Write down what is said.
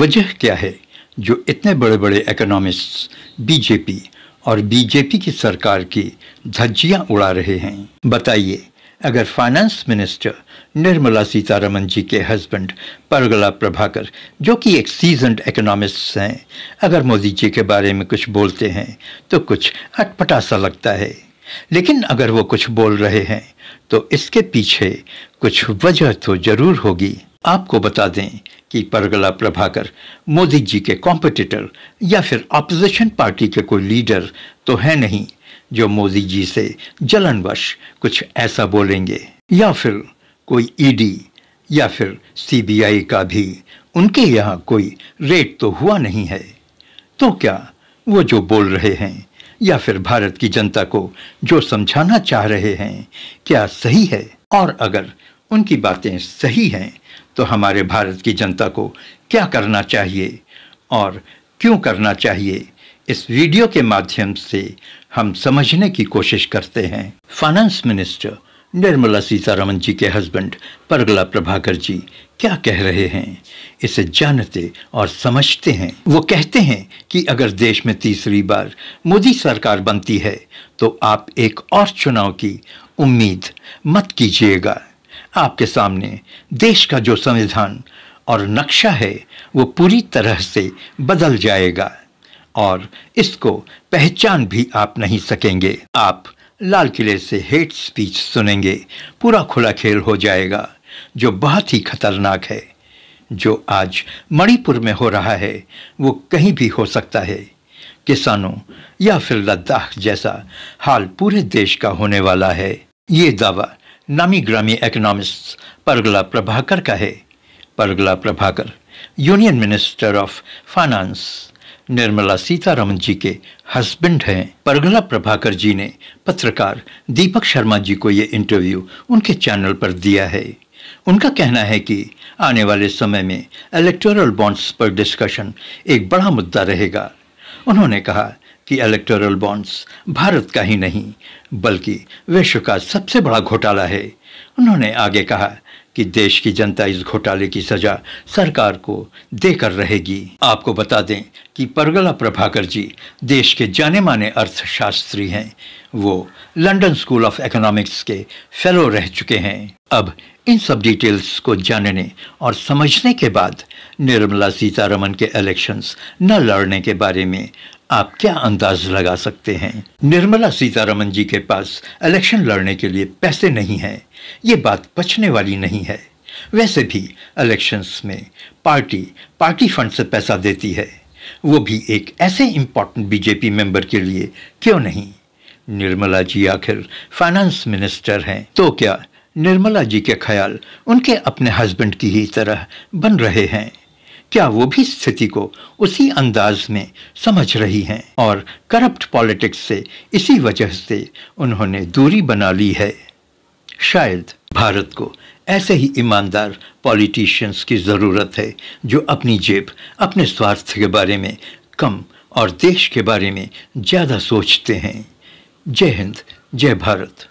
वजह क्या है जो इतने बड़े बड़े इकोनॉमिस्ट बीजेपी और बीजेपी की सरकार की धज्जियां उड़ा रहे हैं बताइए अगर फाइनेंस मिनिस्टर निर्मला सीतारमन जी के हस्बैंड परगला प्रभाकर जो कि एक सीजनड इकोनॉमिस्ट हैं अगर मोदी जी के बारे में कुछ बोलते हैं तो कुछ अटपटा सा लगता है लेकिन अगर वो कुछ बोल रहे हैं तो इसके पीछे कुछ वजह तो ज़रूर होगी आपको बता दें कि परगला प्रभाकर मोदी जी के कॉम्पिटिटर या फिर अपोजिशन पार्टी के कोई लीडर तो है नहीं जो मोदी जी से जलनवश कुछ ऐसा बोलेंगे या फिर कोई ईडी e या फिर सीबीआई का भी उनके यहाँ कोई रेट तो हुआ नहीं है तो क्या वो जो बोल रहे हैं या फिर भारत की जनता को जो समझाना चाह रहे हैं क्या सही है और अगर उनकी बातें सही हैं तो हमारे भारत की जनता को क्या करना चाहिए और क्यों करना चाहिए इस वीडियो के माध्यम से हम समझने की कोशिश करते हैं फाइनेंस मिनिस्टर निर्मला सीतारमन जी के हस्बैंड परगला प्रभाकर जी क्या कह रहे हैं इसे जानते और समझते हैं वो कहते हैं कि अगर देश में तीसरी बार मोदी सरकार बनती है तो आप एक और चुनाव की उम्मीद मत कीजिएगा आपके सामने देश का जो संविधान और नक्शा है वो पूरी तरह से बदल जाएगा और इसको पहचान भी आप नहीं सकेंगे आप लाल किले से हेट स्पीच सुनेंगे पूरा खुला खेल हो जाएगा जो बहुत ही खतरनाक है जो आज मणिपुर में हो रहा है वो कहीं भी हो सकता है किसानों या फिर लद्दाख जैसा हाल पूरे देश का होने वाला है ये दावा नामी ग्रामी इकोनॉमिस्ट परगला प्रभाकर का है Parakala Prabhakar union minister of finance Nirmala Sitharaman ji के हस्बैंड हैं परगला प्रभाकर जी ने पत्रकार दीपक शर्मा जी को ये इंटरव्यू उनके चैनल पर दिया है उनका कहना है कि आने वाले समय में इलेक्टोरल बॉन्ड्स पर डिस्कशन एक बड़ा मुद्दा रहेगा उन्होंने कहा कि इलेक्टोरल बॉन्ड्स भारत का ही नहीं बल्कि विश्व का सबसे बड़ा घोटाला है उन्होंने आगे कहा कि देश की जनता इस घोटाले की सजा सरकार को देकर रहेगी आपको बता दें कि परगला प्रभाकर जी देश के जाने माने अर्थशास्त्री हैं वो लंदन स्कूल ऑफ इकोनॉमिक्स के फेलो रह चुके हैं अब इन सब डिटेल्स को जानने और समझने के बाद निर्मला सीतारमन के इलेक्शंस न लड़ने के बारे में आप क्या अंदाज लगा सकते हैं निर्मला सीतारमन जी के पास इलेक्शन लड़ने के लिए पैसे नहीं हैं ये बात बचने वाली नहीं है वैसे भी इलेक्शंस में पार्टी पार्टी फंड से पैसा देती है वो भी एक ऐसे इम्पॉर्टेंट बीजेपी मेंबर के लिए क्यों नहीं निर्मला जी आखिर फाइनेंस मिनिस्टर हैं तो क्या निर्मला जी के ख्याल उनके अपने हस्बैंड की ही तरह बन रहे हैं क्या वो भी स्थिति को उसी अंदाज में समझ रही हैं और करप्ट पॉलिटिक्स से इसी वजह से उन्होंने दूरी बना ली है शायद भारत को ऐसे ही ईमानदार पॉलिटिशियंस की ज़रूरत है जो अपनी जेब अपने स्वार्थ के बारे में कम और देश के बारे में ज़्यादा सोचते हैं जय हिंद जय भारत